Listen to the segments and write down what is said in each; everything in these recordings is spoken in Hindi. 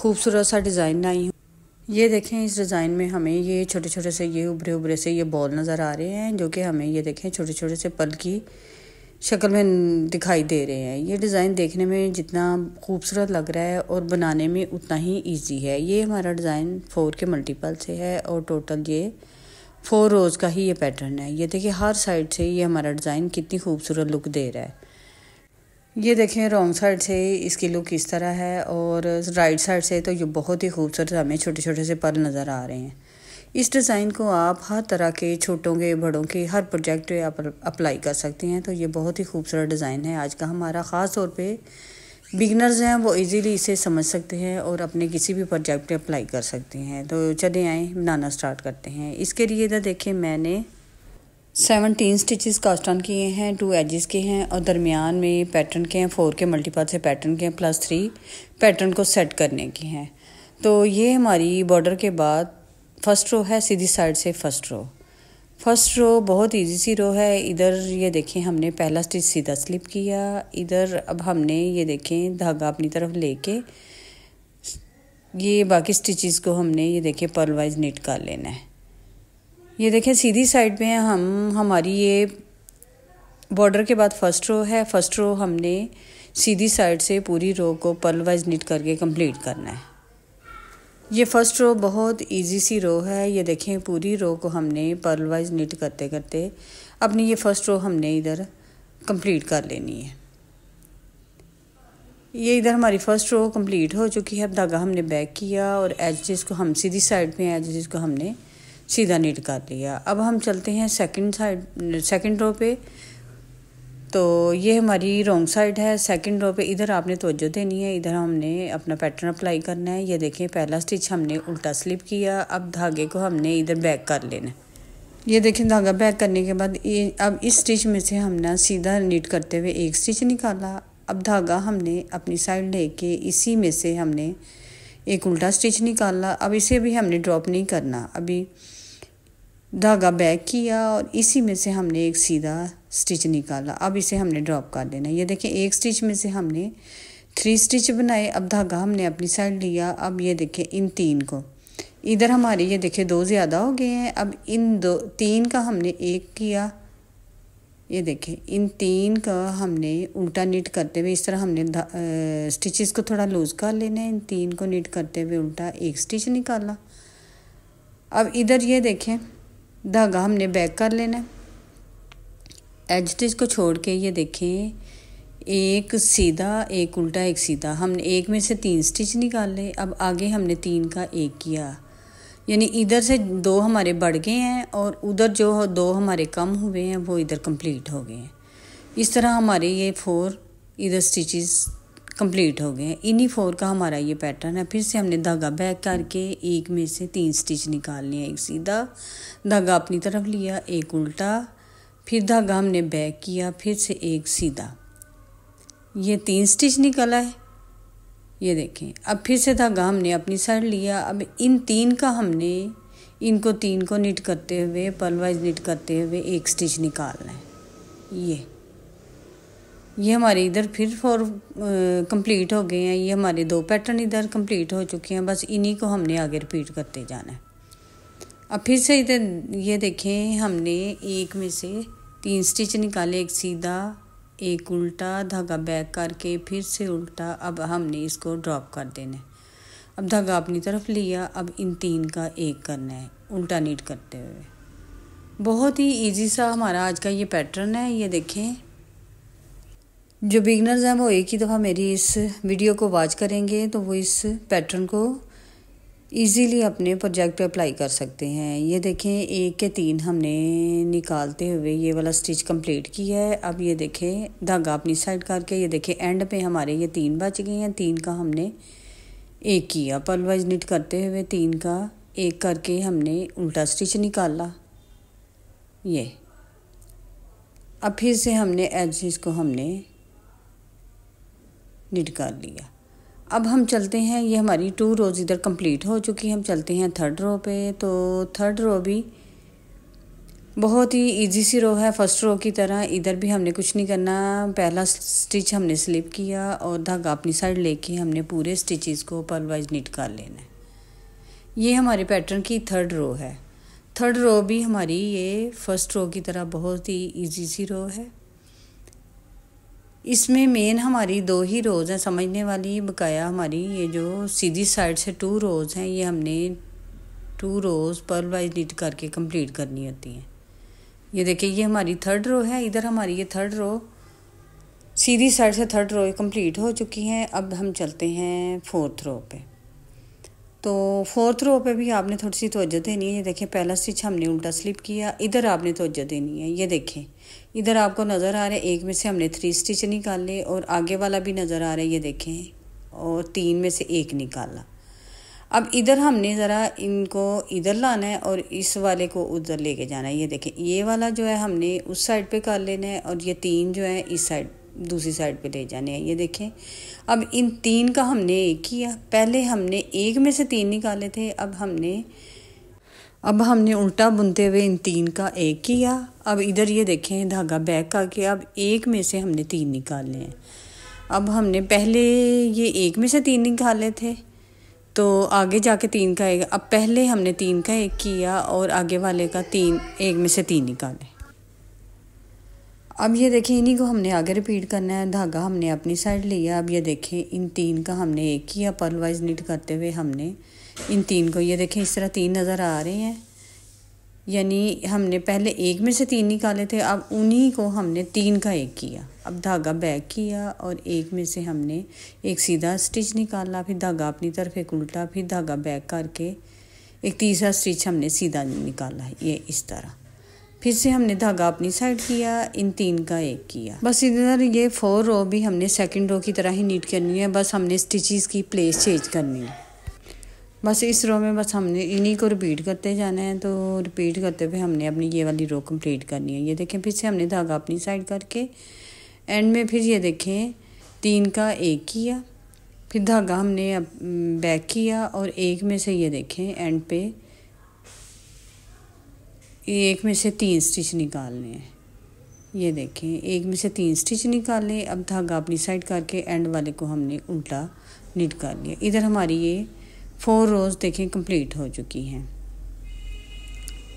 खूबसूरत सा डिज़ाइन आई हूँ ये देखें इस डिज़ाइन में हमें ये छोटे छोटे से ये उभरे उभरे से ये बॉल नज़र आ रहे हैं जो कि हमें ये देखें छोटे छोटे से पल की शक्ल में दिखाई दे रहे हैं ये डिज़ाइन देखने में जितना खूबसूरत लग रहा है और बनाने में उतना ही इजी है ये हमारा डिज़ाइन फोर के मल्टीपल से है और टोटल ये फोर रोज़ का ही ये पैटर्न है ये देखिए हर साइड से ये हमारा डिज़ाइन कितनी खूबसूरत लुक दे रहा है ये देखें रॉन्ग साइड से इसकी लुक इस तरह है और राइट साइड से तो ये बहुत ही खूबसूरत हमें छोटे छोटे से पर नज़र आ रहे हैं इस डिज़ाइन को आप हर तरह के छोटों के बड़ों के हर प्रोजेक्ट पे आप अप्लाई कर सकते हैं तो ये बहुत ही खूबसूरत डिज़ाइन है आज का हमारा ख़ास तौर पे बिगनर्स हैं वो इजीली इसे समझ सकते हैं और अपने किसी भी प्रोजेक्ट पे अप्लाई कर सकते हैं तो चले आएँ बनाना स्टार्ट करते हैं इसके लिए तो देखें मैंने सेवनटीन स्टिचेस ऑन किए हैं टू एजेस के हैं और दरमियान में पैटर्न के हैं फोर के मल्टीपल से पैटर्न के हैं प्लस थ्री पैटर्न को सेट करने की हैं तो ये हमारी बॉर्डर के बाद फर्स्ट रो है सीधी साइड से फर्स्ट रो फर्स्ट रो बहुत इजी सी रो है इधर ये देखें हमने पहला स्टिच सीधा स्लिप किया इधर अब हमने ये देखें धागा अपनी तरफ लेके ये बाकी स्टिचेस को हमने ये देखें पर्ल वाइज नीट कर लेना है ये देखें सीधी साइड में हम हमारी ये बॉर्डर के बाद फर्स्ट रो है फर्स्ट रो हमने सीधी साइड से पूरी रो को पर्ल वाइज नीट करके कंप्लीट करना है ये फर्स्ट रो बहुत इजी सी रो है ये देखें पूरी रो को हमने पर्ल वाइज नीट करते करते अपनी ये फर्स्ट रो हमने इधर कंप्लीट कर लेनी है ये इधर हमारी फर्स्ट रो कंप्लीट हो चुकी है अब धागा हमने बैक किया और एज को हम सीधी साइड में एज को हमने सीधा नीट कर लिया अब हम चलते हैं सेकंड साइड सेकंड रो पे तो ये हमारी रॉन्ग साइड है सेकंड रो पे इधर आपने तोज्जो देनी है इधर हमने अपना पैटर्न अप्लाई करना है ये देखें पहला स्टिच हमने उल्टा स्लिप किया अब धागे को हमने इधर बैक कर लेना ये देखें धागा बैक करने के बाद ये अब इस स्टिच में से हमने सीधा नीट करते हुए एक स्टिच निकाला अब धागा हमने अपनी साइड लेके इसी में से हमने एक उल्टा स्टिच निकाला अब इसे भी हमने ड्रॉप नहीं करना अभी धागा बैक किया और इसी में से हमने एक सीधा स्टिच निकाला अब इसे हमने ड्रॉप कर देना ये देखें एक स्टिच में से हमने थ्री स्टिच बनाए अब धागा हमने अपनी साइड लिया अब ये देखें इन तीन को इधर हमारे ये देखें दो ज़्यादा हो गए हैं अब इन दो तीन का हमने एक किया ये देखें इन तीन का हमने उल्टा नीट करते हुए इस तरह हमने स्टिचेस को थोड़ा लूज़ कर लेना है इन तीन को नीट करते हुए उल्टा एक स्टिच निकाला अब इधर ये देखें धागा हमने बैक कर लेना है एज स्टिच को छोड़ के ये देखें एक सीधा एक उल्टा एक सीधा हमने एक में से तीन स्टिच निकाले अब आगे हमने तीन का एक किया यानी इधर से दो हमारे बढ़ गए हैं और उधर जो दो हमारे कम हुए हैं वो इधर कंप्लीट हो गए हैं इस तरह हमारे ये फोर इधर स्टिचेस कंप्लीट हो गए हैं इन्हीं फोर का हमारा ये पैटर्न है फिर से हमने धागा बैक करके एक में से तीन स्टिच निकाल लिया एक सीधा धागा अपनी तरफ लिया एक उल्टा फिर धागा हमने बैक किया फिर से एक सीधा ये तीन स्टिच निकला है ये देखें अब फिर से धागा हमने अपनी साइड लिया अब इन तीन का हमने इनको तीन को निट करते हुए पलवाइज निट करते हुए एक स्टिच निकालना है ये ये हमारे इधर फिर फोर कंप्लीट हो गए हैं ये हमारे दो पैटर्न इधर कंप्लीट हो चुके हैं बस इन्हीं को हमने आगे रिपीट करते जाना है अब फिर से इधर ये देखें हमने एक में से तीन स्टिच निकाले एक सीधा एक उल्टा धागा बैक करके फिर से उल्टा अब हमने इसको ड्रॉप कर देना है अब धागा अपनी तरफ लिया अब इन तीन का एक करना है उल्टा नीट करते हुए बहुत ही इजी सा हमारा आज का ये पैटर्न है ये देखें जो बिगनर्स हैं वो एक ही दफ़ा मेरी इस वीडियो को वॉच करेंगे तो वो इस पैटर्न को इजीली अपने प्रोजेक्ट पे अप्लाई कर सकते हैं ये देखें एक के तीन हमने निकालते हुए ये वाला स्टिच कंप्लीट किया है अब ये देखें धागा अपनी साइड करके ये देखें एंड पे हमारे ये तीन बच गए हैं तीन का हमने एक किया पलवाइज निट करते हुए तीन का एक करके हमने उल्टा स्टिच निकाला ये अब फिर से हमने एज को हमने निकाल लिया अब हम चलते हैं ये हमारी टू रोज़ इधर कंप्लीट हो चुकी हम चलते हैं थर्ड रो पे तो थर्ड रो भी बहुत ही इजी सी रो है फर्स्ट रो की तरह इधर भी हमने कुछ नहीं करना पहला स्टिच हमने स्लिप किया और धागा अपनी साइड लेके हमने पूरे स्टिचेस को वाइज नीट कर लेना है ये हमारे पैटर्न की थर्ड रो है थर्ड रो भी हमारी ये फर्स्ट रो की तरह बहुत ही इजी सी रो है इसमें मेन हमारी दो ही रोज़ हैं समझने वाली बकाया हमारी ये जो सीधी साइड से टू रोज़ हैं ये हमने टू रोज़ पर वाइज नीट करके कंप्लीट करनी होती हैं ये देखिए ये हमारी थर्ड रो है इधर हमारी ये थर्ड रो सीधी साइड से थर्ड रो कंप्लीट हो चुकी है अब हम चलते हैं फोर्थ रो पे तो फोर्थ रो पे भी आपने थोड़ी सी तोज्जो देनी है ये देखें पहला स्टिच हमने उल्टा स्लिप किया इधर आपने तोज्जो देनी है ये देखें इधर आपको नज़र आ रहा है एक में से हमने थ्री स्टिच निकाले और आगे वाला भी नज़र आ रहा है ये देखें और तीन में से एक निकाला अब इधर हमने ज़रा इनको इधर लाना है और इस वाले को उधर लेके जाना है ये देखें ये वाला जो है हमने उस साइड पे कर लेना है और ये तीन जो है इस साइड दूसरी साइड पे ले जाने हैं ये देखें अब इन तीन का हमने एक किया पहले हमने एक में से तीन निकाले थे अब हमने अब हमने उल्टा बुनते हुए इन तीन का एक किया अब इधर ये देखें धागा बैक करके अब एक में से हमने तीन निकाले हैं अब हमने पहले ये एक में से तीन निकाले थे तो आगे जाके तीन का एक अब पहले हमने तीन का एक किया और आगे वाले का तीन एक में से तीन निकाले अब ये देखें इन्हीं को हमने आगे रिपीट करना है धागा हमने अपनी साइड लिया अब ये देखें इन तीन का हमने एक किया पर्लवाइज नीट करते हुए हमने इन तीन को ये देखें इस तरह तीन नज़र आ रहे हैं यानी हमने पहले एक में से तीन निकाले थे अब उन्हीं को हमने तीन का एक किया अब धागा बैक किया और एक में से हमने एक सीधा स्टिच निकाला फिर धागा अपनी तरफ एक उल्टा फिर धागा बैक करके एक तीसरा स्टिच हमने सीधा निकाला ये इस तरह फिर से हमने धागा अपनी साइड किया इन तीन का एक किया बस इधर ये फोर रो भी हमने सेकंड रो की तरह ही नीट करनी है बस हमने स्टिचेस की प्लेस चेंज करनी है बस इस रो में बस हमने इन्हीं को रिपीट करते जाना है तो रिपीट करते हुए हमने अपनी ये वाली रो कंप्लीट करनी है ये देखें फिर से हमने धागा अपनी साइड करके एंड में फिर ये देखें तीन का एक किया फिर धागा हमने बैक किया और एक में से ये देखें एंड पे ये एक में से तीन स्टिच निकालने हैं ये देखें एक में से तीन स्टिच निकाल लें अब धागा अपनी साइड करके एंड वाले को हमने उल्टा नीट कर लिया इधर हमारी ये फोर रोज़ देखें कंप्लीट हो चुकी हैं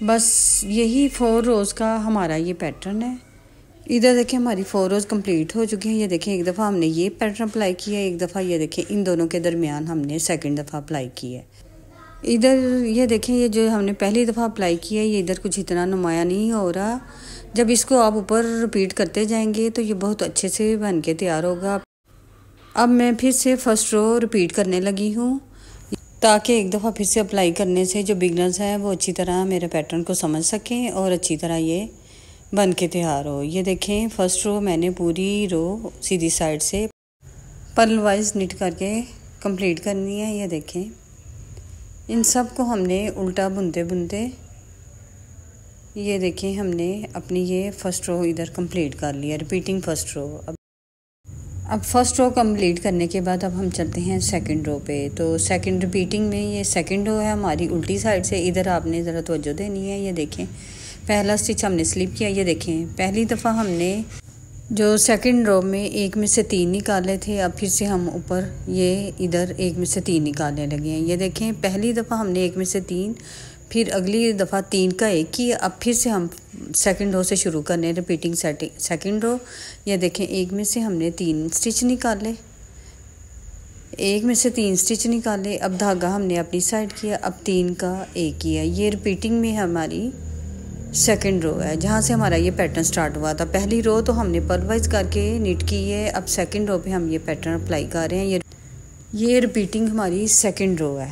बस यही फोर रोज़ का हमारा ये पैटर्न है इधर देखें हमारी फोर रोज़ कंप्लीट हो चुकी हैं ये देखें एक दफ़ा हमने ये पैटर्न अप्लाई किया है एक दफ़ा ये देखें इन दोनों के दरमियान हमने सेकंड दफ़ा अप्लाई किया है इधर ये देखें ये जो हमने पहली दफ़ा अप्लाई किया है ये इधर कुछ इतना नुमाया नहीं हो रहा जब इसको आप ऊपर रिपीट करते जाएंगे तो ये बहुत अच्छे से बन के तैयार होगा अब मैं फिर से फर्स्ट रो रिपीट करने लगी हूँ ताकि एक दफ़ा फिर से अप्लाई करने से जो बिगनर्स हैं वो अच्छी तरह मेरे पैटर्न को समझ सकें और अच्छी तरह ये बन के तैयार हो ये देखें फर्स्ट रो मैंने पूरी रो सीधी साइड से पर्ल वाइज निट करके कंप्लीट करनी है ये देखें इन सब को हमने उल्टा बुनते बुनते ये देखिए हमने अपनी ये फर्स्ट रो इधर कंप्लीट कर लिया रिपीटिंग फर्स्ट रो अब अब फर्स्ट रो कंप्लीट करने के बाद अब हम चलते हैं सेकंड रो पे तो सेकंड रिपीटिंग में ये सेकंड रो है हमारी उल्टी साइड से इधर आपने ज़रा तोज्जो देनी है ये देखें पहला स्टिच हमने स्लिप किया ये देखें पहली दफ़ा हमने जो सेकंड रो में एक में से तीन निकाले थे अब फिर से हम ऊपर ये इधर एक में से तीन निकालने लगे हैं ये देखें पहली दफ़ा हमने एक में से तीन फिर अगली दफ़ा तीन का एक ही अब फिर से हम सेकंड रो से शुरू करने रिपीटिंग सेटिंग सेकंड रो ये देखें एक में से हमने तीन स्टिच निकाले एक में से तीन स्टिच निकाले अब धागा हमने अपनी साइड किया अब तीन का एक किया ये रिपीटिंग में हमारी सेकेंड रो है जहाँ से हमारा ये पैटर्न स्टार्ट हुआ था पहली रो तो हमने परवाइज़ करके नीट की है अब सेकेंड रो पे हम ये पैटर्न अप्लाई कर रहे हैं ये ये रिपीटिंग हमारी सेकेंड रो है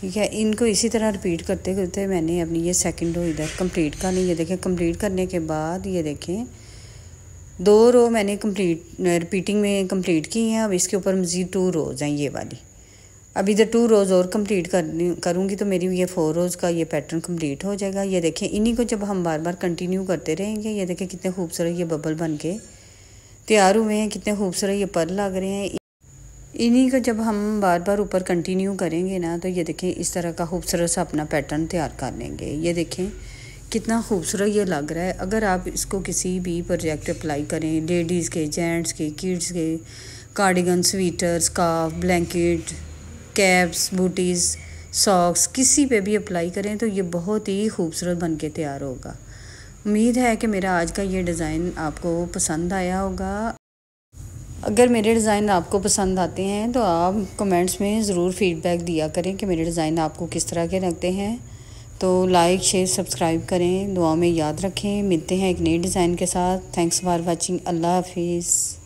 ठीक है इनको इसी तरह रिपीट करते करते मैंने अपनी ये सेकेंड रो इधर कंप्लीट ली ये देखें कंप्लीट करने के बाद ये देखें दो रो मैंने कंप्लीट रिपीटिंग में कंप्लीट की हैं अब इसके ऊपर मज़ीद टू रोज़ हैं ये वाली अब इधर टू रोज़ और कंप्लीट कर करूँगी तो मेरी ये फोर रोज़ का ये पैटर्न कंप्लीट हो जाएगा ये देखें इन्हीं को जब हम बार बार कंटिन्यू करते रहेंगे ये देखें कितने खूबसूरत ये बबल बन के तैयार हुए हैं कितने खूबसूरत ये पर लग रहे हैं इन्हीं को जब हम बार बार ऊपर कंटिन्यू करेंगे ना तो ये देखें इस तरह का खूबसूरत सा अपना पैटर्न तैयार कर लेंगे ये देखें कितना खूबसूरत ये लग रहा है अगर आप इसको किसी भी प्रोजेक्ट अप्लाई करें लेडीज़ के जेंट्स के किड्स के cardigan sweater scarf blanket caps booties socks किसी पे भी अप्लाई करें तो ये बहुत ही खूबसूरत बन के तैयार होगा उम्मीद है कि मेरा आज का ये डिज़ाइन आपको पसंद आया होगा अगर मेरे डिज़ाइन आपको पसंद आते हैं तो आप कमेंट्स में ज़रूर फीडबैक दिया करें कि मेरे डिज़ाइन आपको किस तरह के लगते हैं तो लाइक शेयर सब्सक्राइब करें दुआ में याद रखें मिलते हैं एक नए डिज़ाइन के साथ थैंक्स फॉर वाचिंग अल्लाह हाफिज़